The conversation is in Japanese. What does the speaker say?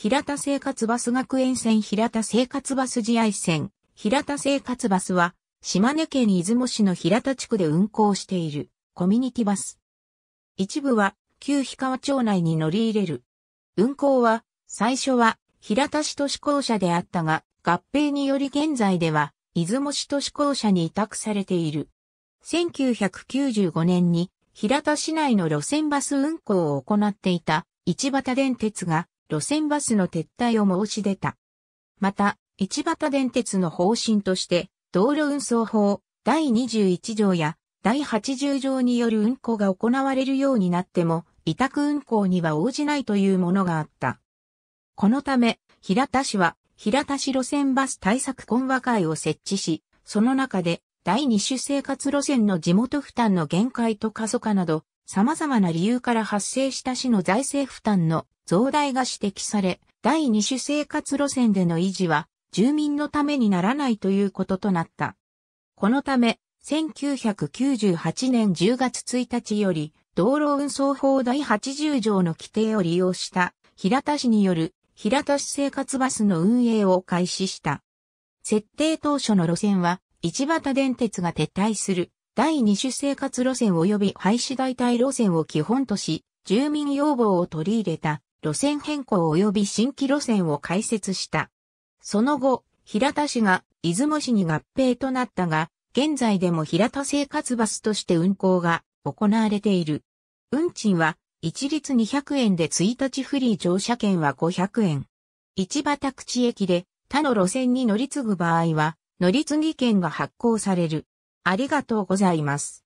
平田生活バス学園線平田生活バス試合線、平田生活バスは、島根県出雲市の平田地区で運行しているコミュニティバス。一部は旧氷川町内に乗り入れる。運行は最初は平田市都市公社であったが合併により現在では出雲市都市公社に委託されている。1995年に平田市内の路線バス運行を行っていた市畑電鉄が路線バスの撤退を申し出た。また、一畑電鉄の方針として、道路運送法第21条や第80条による運行が行われるようになっても、委託運行には応じないというものがあった。このため、平田市は、平田市路線バス対策懇話会を設置し、その中で、第2種生活路線の地元負担の限界と過疎化など、様々な理由から発生した市の財政負担の増大が指摘され、第二種生活路線での維持は住民のためにならないということとなった。このため、1998年10月1日より、道路運送法第80条の規定を利用した平田市による平田市生活バスの運営を開始した。設定当初の路線は、市畑電鉄が撤退する第二種生活路線及び廃止代替路線を基本とし、住民要望を取り入れた路線変更及び新規路線を開設した。その後、平田市が出雲市に合併となったが、現在でも平田生活バスとして運行が行われている。運賃は一律200円で1日フリー乗車券は500円。市場宅地駅で他の路線に乗り継ぐ場合は乗り継ぎ券が発行される。ありがとうございます。